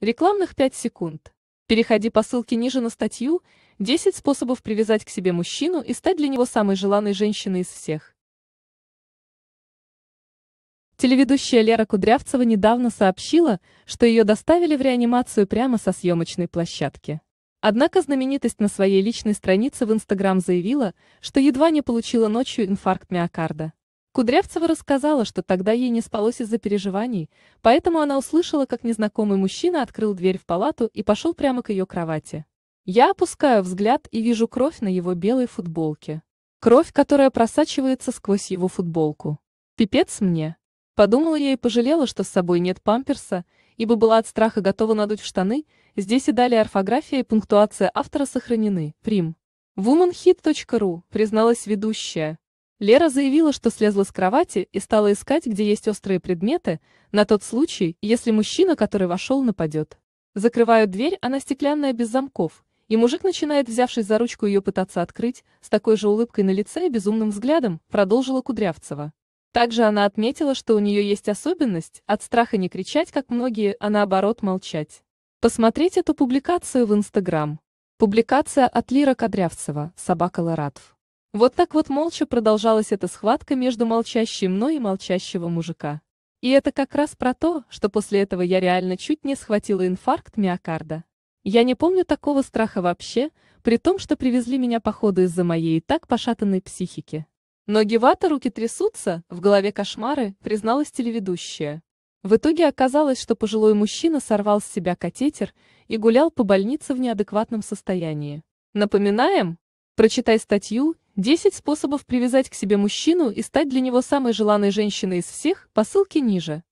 Рекламных 5 секунд. Переходи по ссылке ниже на статью «10 способов привязать к себе мужчину и стать для него самой желанной женщиной из всех». Телеведущая Лера Кудрявцева недавно сообщила, что ее доставили в реанимацию прямо со съемочной площадки. Однако знаменитость на своей личной странице в Инстаграм заявила, что едва не получила ночью инфаркт миокарда. Кудрявцева рассказала, что тогда ей не спалось из-за переживаний, поэтому она услышала, как незнакомый мужчина открыл дверь в палату и пошел прямо к ее кровати. Я опускаю взгляд и вижу кровь на его белой футболке. Кровь, которая просачивается сквозь его футболку. Пипец мне. Подумала я и пожалела, что с собой нет памперса, ибо была от страха готова надуть в штаны, здесь и далее орфография и пунктуация автора сохранены. Прим. Womanhit.ru, призналась ведущая. Лера заявила, что слезла с кровати и стала искать, где есть острые предметы, на тот случай, если мужчина, который вошел, нападет. Закрывают дверь, она стеклянная без замков, и мужик начинает, взявшись за ручку, ее пытаться открыть, с такой же улыбкой на лице и безумным взглядом, продолжила Кудрявцева. Также она отметила, что у нее есть особенность от страха не кричать, как многие, а наоборот молчать. Посмотреть эту публикацию в Инстаграм. Публикация от Лира Кудрявцева «Собака Лоратв». Вот так вот молча продолжалась эта схватка между молчащей мной и молчащего мужика. И это как раз про то, что после этого я реально чуть не схватила инфаркт миокарда. Я не помню такого страха вообще, при том, что привезли меня походу из-за моей и так пошатанной психики. Ноги вата, руки трясутся, в голове кошмары, призналась телеведущая. В итоге оказалось, что пожилой мужчина сорвал с себя катетер и гулял по больнице в неадекватном состоянии. Напоминаем? Прочитай статью 10 способов привязать к себе мужчину и стать для него самой желанной женщиной из всех по ссылке ниже.